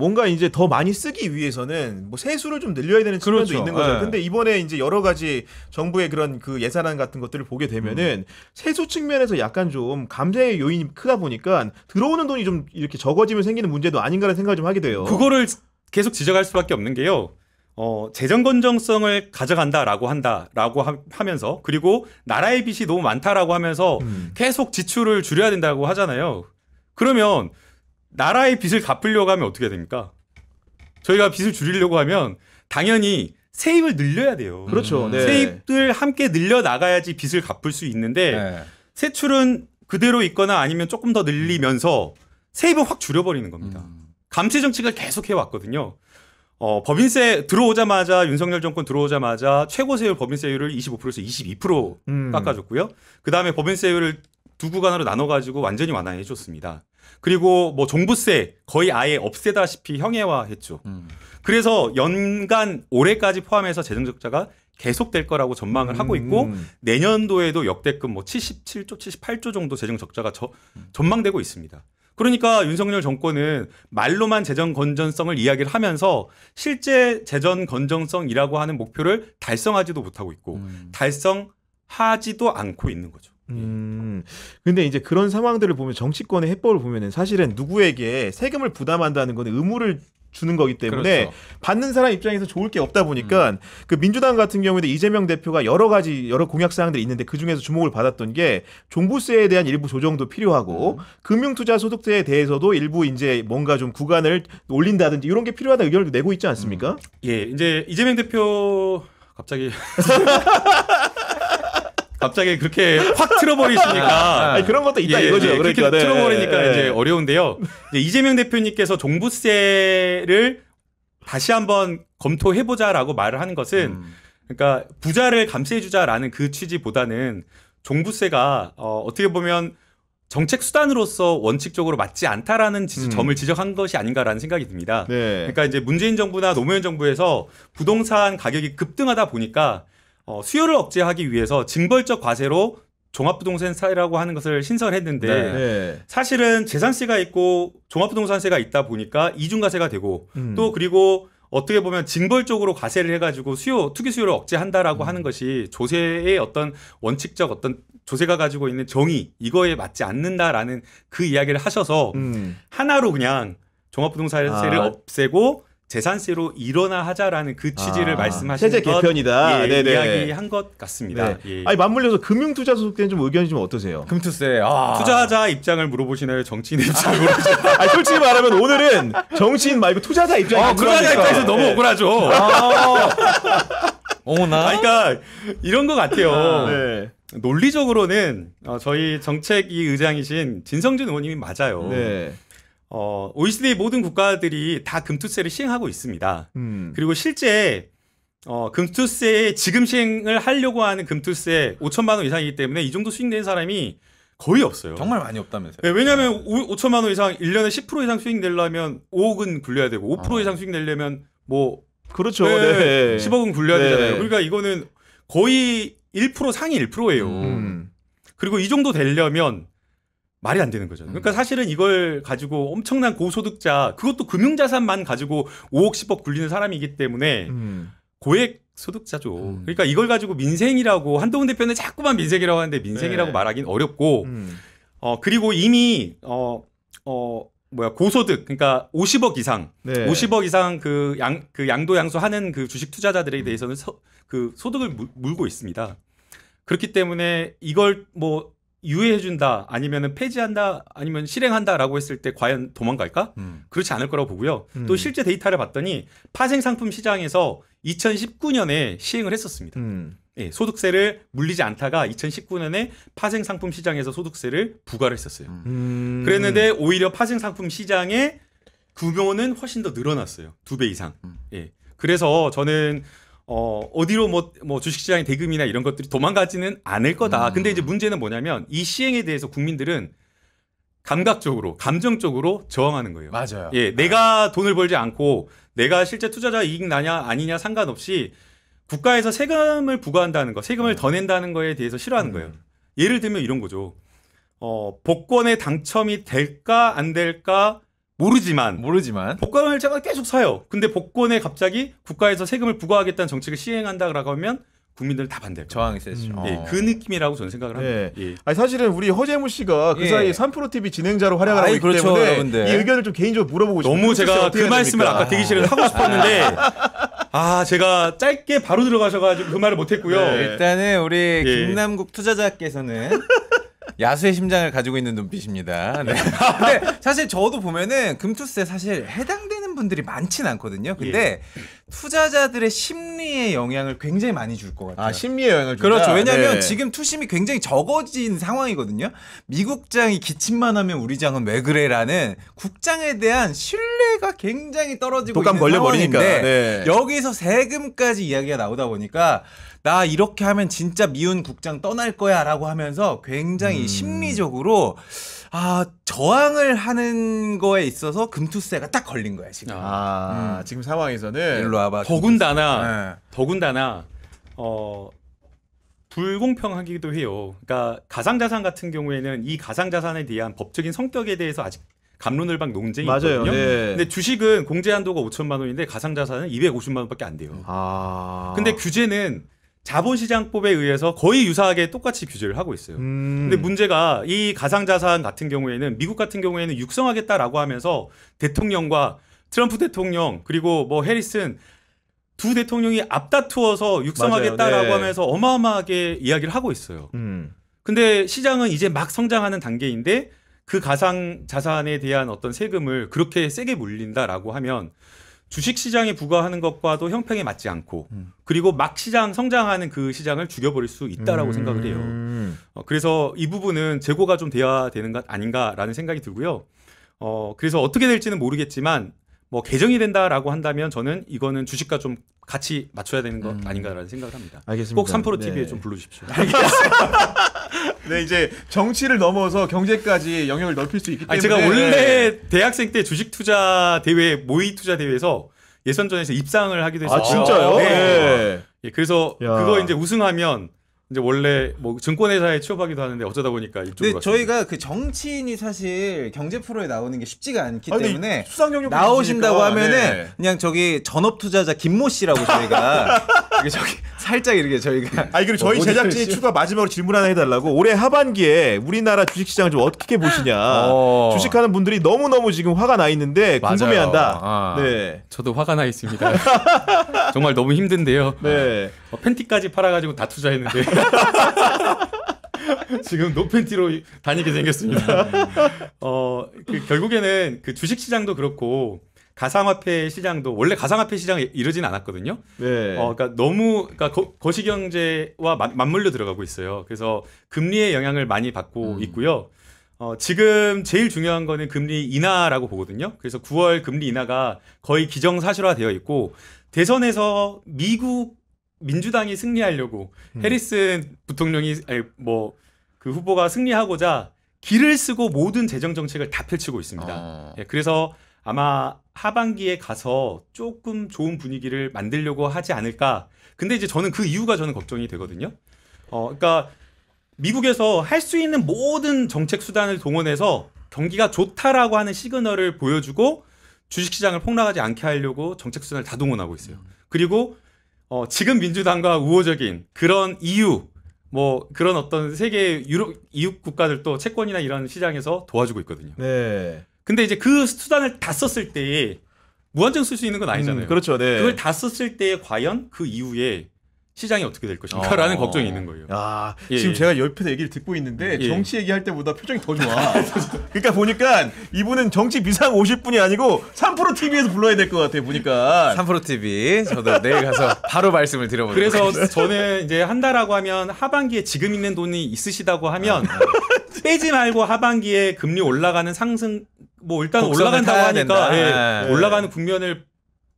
뭔가 이제 더 많이 쓰기 위해서는 뭐 세수를 좀 늘려야 되는 측면도 그렇죠. 있는 거죠. 네. 근데 이번에 이제 여러 가지 정부의 그런 그 예산안 같은 것들을 보게 되면은 음. 세수 측면에서 약간 좀 감세의 요인이 크다 보니까 들어오는 돈이 좀 이렇게 적어지면 생기는 문제도 아닌가라는 생각을 좀 하게 돼요. 그거를 계속 지적할 수밖에 없는 게요. 어, 재정 건정성을 가져간다라고 한다라고 하, 면서 그리고 나라의 빚이 너무 많다라고 하면서 음. 계속 지출을 줄여야 된다고 하잖아요. 그러면 나라의 빚을 갚으려고 하면 어떻게 됩니까? 저희가 빚을 줄이려고 하면 당연히 세입을 늘려야 돼요. 음. 그렇죠. 네. 세입들 함께 늘려 나가야지 빚을 갚을 수 있는데 네. 세출은 그대로 있거나 아니면 조금 더 늘리면서 세입을 확 줄여버리는 겁니다. 음. 감세 정책을 계속 해왔거든요. 어, 법인세 들어오자마자 윤석열 정권 들어오자마자 최고 세율 법인세율을 25%에서 22% 음. 깎아줬고요. 그 다음에 법인세율을 두 구간으로 나눠가지고 완전히 완화해줬습니다. 그리고 뭐 종부세 거의 아예 없애다시피 형해화했죠. 음. 그래서 연간 올해까지 포함해서 재정적자가 계속될 거라고 전망을 하고 있고 음. 내년도에도 역대급 뭐 77조, 78조 정도 재정적자가 저, 음. 전망되고 있습니다. 그러니까 윤석열 정권은 말로만 재정 건전성을 이야기를 하면서 실제 재정 건전성이라고 하는 목표를 달성하지도 못하고 있고 음. 달성 하지도 않고 있는 거죠. 예. 음. 근데 이제 그런 상황들을 보면 정치권의 해법을 보면은 사실은 누구에게 세금을 부담한다는 건 의무를 주는 거기 때문에 그렇죠. 받는 사람 입장에서 좋을 게 없다 보니까 음. 그 민주당 같은 경우에도 이재명 대표가 여러 가지 여러 공약 사항들이 있는데 그 중에서 주목을 받았던 게 종부세에 대한 일부 조정도 필요하고 음. 금융투자 소득세에 대해서도 일부 이제 뭔가 좀 구간을 올린다든지 이런 게 필요하다 의견을 내고 있지 않습니까? 음. 예, 이제 이재명 대표 갑자기 갑자기 그렇게 확 틀어버리시니까 아, 아, 아. 아니, 그런 것도 있다 예, 이거죠. 예, 그러니까 네. 틀어버리니까 예. 이제 어려운데요. 이제 이재명 대표님께서 종부세를 다시 한번 검토해보자라고 말을 하는 것은 음. 그러니까 부자를 감세해주자라는 그 취지보다는 종부세가 어, 어떻게 보면 정책 수단으로서 원칙적으로 맞지 않다라는 지지, 음. 점을 지적한 것이 아닌가라는 생각이 듭니다. 네. 그러니까 이제 문재인 정부나 노무현 정부에서 부동산 가격이 급등하다 보니까 어, 수요를 억제하기 위해서 징벌적 과세로 종합부동산세라고 하는 것을 신설했는데 네. 사실은 재산세가 있고 종합부동산세가 있다 보니까 이중과세가 되고 음. 또 그리고 어떻게 보면 징벌적으로 과세를 해가지고 수요 투기 수요를 억제한다라고 음. 하는 것이 조세의 어떤 원칙적 어떤 조세가 가지고 있는 정의 이거에 맞지 않는다라는 그 이야기를 하셔서 음. 하나로 그냥 종합부동산세를 아. 없애고 재산세로 일어나 하자라는 그 취지를 아, 말씀하신 세제 개편이다. 예, 아, 이야기한 것 같습니다. 네. 예. 아니 맞물려서 금융투자 소속된 좀 의견이 좀 어떠세요? 금투세. 아. 투자자 입장을 물어보시나요? 정치인 입장을 아. 물어보시나요? 아니, 솔직히 말하면 오늘은 정치인 말고 투자자 입장 아, 투자자 입장에서 네. 너무 억울하죠. 어머나. 아, 어, 그러니까 이런 것 같아요. 아, 네. 논리적으로는 어, 저희 정책위 의장이신 진성준 의원님이 맞아요. 네. 어, OECD 모든 국가들이 다 금투세를 시행하고 있습니다. 음. 그리고 실제 어, 금투세 에 지금 시행을 하려고 하는 금투세 5천만 원 이상이기 때문에 이 정도 수익 낸 사람이 거의 없어요. 정말 많이 없다면서요. 네, 왜냐하면 아. 5천만 원 이상 1년에 10% 이상 수익 내려면 5억은 굴려야 되고 5% 아. 이상 수익 내려면 뭐 그렇죠. 네, 네. 10억은 굴려야 네. 되잖아요. 그러니까 이거는 거의 1% 상위 1%예요. 음. 그리고 이 정도 되려면 말이 안 되는 거죠. 그러니까 음. 사실은 이걸 가지고 엄청난 고소득자, 그것도 금융자산만 가지고 5억 10억 굴리는 사람이기 때문에 음. 고액 소득자죠. 음. 그러니까 이걸 가지고 민생이라고 한동훈 대표는 자꾸만 민생이라고 하는데 민생이라고 네. 말하긴 어렵고, 음. 어 그리고 이미 어 어, 뭐야 고소득 그러니까 50억 이상 네. 50억 이상 그 양 그 양도 양수하는 그 주식 투자자들에 대해서는 서, 그 소득을 물, 물고 있습니다. 그렇기 때문에 이걸 뭐 유예해준다 아니면 폐지한다 아니면 실행한다라고 했을 때 과연 도망갈까? 음. 그렇지 않을 거라고 보고요. 음. 또 실제 데이터를 봤더니 파생 상품 시장에서 2019년에 시행을 했었습니다. 음. 예, 소득세를 물리지 않다가 2019년에 파생 상품 시장에서 소득세를 부과를 했었어요. 음. 음. 그랬는데 오히려 파생 상품 시장의 규모는 훨씬 더 늘어났어요. 두 배 이상. 음. 예. 그래서 저는 어, 어디로 뭐, 뭐 주식시장의 대금이나 이런 것들이 도망가지는 않을 거다. 음. 근데 이제 문제는 뭐냐면 이 시행에 대해서 국민들은 감각적으로, 감정적으로 저항하는 거예요. 맞아요. 예, 네. 내가 돈을 벌지 않고 내가 실제 투자자 이익 나냐 아니냐 상관없이 국가에서 세금을 부과한다는 거, 세금을 음. 더 낸다는 거에 대해서 싫어하는 음. 거예요. 음. 예를 들면 이런 거죠. 어, 복권에 당첨이 될까 안 될까 모르지만 모르지만 복권을 제가 계속 사요. 근데 복권에 갑자기 국가에서 세금을 부과하겠다는 정책을 시행한다라고 하면 국민들 다 반대. 저항이 세죠. 음. 어. 예, 그 느낌이라고 저는 생각을 합니다. 예. 예. 아니, 사실은 우리 허재무 씨가 그 예. 사이에 3프로 TV 진행자로 활약을 하고 그렇죠, 있기 그렇죠, 때문에 여러분들. 이 의견을 좀 개인적으로 물어보고 싶어요. 너무 제가 그 말씀을 아까 대기실에서 하고 싶었는데 아 제가 짧게 바로 들어가셔가지고 그 말을 못했고요. 네. 일단은 우리 예. 김남국 투자자께서는 야수의 심장을 가지고 있는 눈빛입니다. 네. 근데 사실 저도 보면은 금투스에 사실 해당되는 분들이 많지는 않거든요. 근데 예. 투자자들의 심리에 영향을 굉장히 많이 줄 것 같아요. 아, 심리에 영향을 준 그렇죠. 왜냐하면 네. 지금 투심이 굉장히 적어진 상황이거든요. 미국 장이 기침만 하면 우리 장은 왜 그래라는 국장에 대한 신뢰가 굉장히 떨어지고 있는 상황인데 네. 여기서 세금까지 이야기가 나오다 보니까 나 이렇게 하면 진짜 미운 국장 떠날 거야 라고 하면서 굉장히 음. 심리적으로 아, 저항을 하는 거에 있어서 금투세가 딱 걸린 거야, 지금. 아, 음. 아, 지금 상황에서는. 일로 와봐. 더군다나, 네. 더군다나, 어, 불공평하기도 해요. 그러니까 가상자산 같은 경우에는 이 가상자산에 대한 법적인 성격에 대해서 아직 감론을박 논쟁이 맞아요. 있거든요. 네. 근데 주식은 공제 한도가 5천만 원인데 가상자산은 250만 원밖에 안 돼요. 아... 근데 규제는 자본시장법에 의해서 거의 유사하게 똑같이 규제를 하고 있어요. 음. 근데 문제가 이 가상자산 같은 경우에는 미국 같은 경우에는 육성하겠다라고 하면서 대통령과 트럼프 대통령 그리고 뭐 해리슨 두 대통령이 앞다투어서 육성하겠다라고 네. 하면서 어마어마하게 이야기를 하고 있어요. 음. 근데 시장은 이제 막 성장하는 단계인데 그 가상 자산에 대한 어떤 세금을 그렇게 세게 물린다라고 하면 주식 시장에 부과하는 것과도 형평에 맞지 않고 음. 그리고 막 시장 성장하는 그 시장을 죽여버릴 수 있다라고 음. 생각을 해요. 어, 그래서 이 부분은 재고가 좀 돼야 되는 것 아닌가라는 생각이 들고요. 어, 그래서 어떻게 될지는 모르겠지만 뭐 개정이 된다라고 한다면 저는 이거는 주식과 좀 같이 맞춰야 되는 것 음. 아닌가라는 생각을 합니다. 알겠습니다. 꼭 3프로 TV에 네. 좀 불러주십시오. 알겠습니다. 네, 이제 정치를 넘어서 경제까지 영역을 넓힐 수 있기 때문에. 아 제가 원래 네. 대학생 때 주식 투자 대회, 모의 투자 대회에서 예선전에서 입상을 하기도 했어요. 아, 진짜요? 네. 네. 예, 그래서 야. 그거 이제 우승하면 이제 원래 뭐 증권회사에 취업하기도 하는데 어쩌다 보니까 이쪽으로. 근데 저희가 그 정치인이 사실 경제 프로에 나오는 게 쉽지가 않기 아니, 때문에 수상 경력 나오신다고 하면은 네. 그냥 저기 전업 투자자 김모 씨라고 저희가 저기 살짝 이렇게 저희가 아니 그리고 저희 뭐 제작진이 추가 마지막으로 질문 하나 해달라고 올해 하반기에 우리나라 주식시장을 좀 어떻게 보시냐 어. 주식하는 분들이 너무 너무 지금 화가 나 있는데 궁금해한다. 아, 네, 저도 화가 나 있습니다. 정말 너무 힘든데요. 네. 어, 팬티까지 팔아가지고 다 투자했는데 지금 노팬티로 다니게 생겼습니다. 네. 어, 그 결국에는 그 주식 시장도 그렇고 가상화폐 시장도 원래 가상화폐 시장이 이러진 않았거든요. 네. 어, 그러니까 너무 그러니까 거, 시경제와 맞물려 들어가고 있어요. 그래서 금리의 영향을 많이 받고 음. 있고요. 어, 지금 제일 중요한 거는 금리 인하라고 보거든요. 그래서 9월 금리 인하가 거의 기정사실화 되어 있고 대선에서 미국 민주당이 승리하려고 음. 해리슨 부통령이 뭐그 후보가 승리하고자 길을 쓰고 모든 재정 정책을 다 펼치고 있습니다. 아. 예, 그래서 아마 하반기에 가서 조금 좋은 분위기를 만들려고 하지 않을까. 근데 이제 저는 그 이유가 저는 걱정이 되거든요. 어, 그러니까 미국에서 할 수 있는 모든 정책 수단을 동원해서 경기가 좋다라고 하는 시그널을 보여주고 주식시장을 폭락하지 않게 하려고 정책 수단을 다 동원하고 있어요. 음. 그리고 어, 지금 민주당과 우호적인 그런 이유 뭐 그런 어떤 세계 유럽 이웃 국가들도 채권이나 이런 시장에서 도와주고 있거든요. 네. 근데 이제 그 수단을 다 썼을 때에 무한정 쓸 수 있는 건 아니잖아요. 음, 그렇죠. 네. 그걸 다 썼을 때에 과연 그 이후에 시장이 어떻게 될 것인가라는 아. 어. 걱정이 있는 거예요. 야, 아, 예, 지금 예. 제가 옆에서 얘기를 듣고 있는데 음, 예. 정치 얘기할 때보다 표정이 더 좋아. 그러니까 보니까 이분은 정치 비상 5 0 분이 아니고 3프로 TV에서 불러야 될 것 같아요. 보니까 3프로 TV 저도 내일 가서 바로 말씀을 드려보겠습 그래서 저는 이제 한다라고 하면 하반기에 지금 있는 돈이 있으시다고 하면 아, 네. 빼지 말고 하반기에 금리 올라가는 상승 뭐 일단 올라간다고 하니까 예, 네. 올라가는 국면을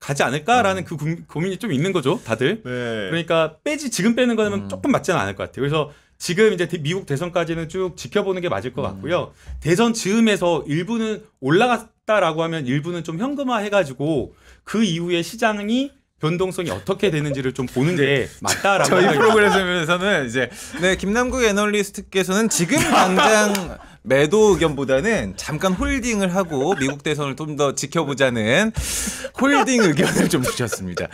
가지 않을까라는 아. 그 고민이 좀 있는 거죠, 다들. 네. 그러니까 빼지 지금 빼는 거는 음. 조금 맞지는 않을 것 같아요. 그래서 지금 이제 미국 대선까지는 쭉 지켜보는 게 맞을 것 음. 같고요. 음. 대선 즈음에서 일부는 올라갔다라고 하면 일부는 좀 현금화 해가지고 그 이후에 시장이 변동성이 어떻게 되는지를 좀 보는 게 네. 맞다라고 저희 프로그램에서는 이제 네 김남국 애널리스트께서는 지금 당장 매도 의견보다는 잠깐 홀딩을 하고 미국 대선을 좀 더 지켜보자는 홀딩 의견을 좀 주셨습니다.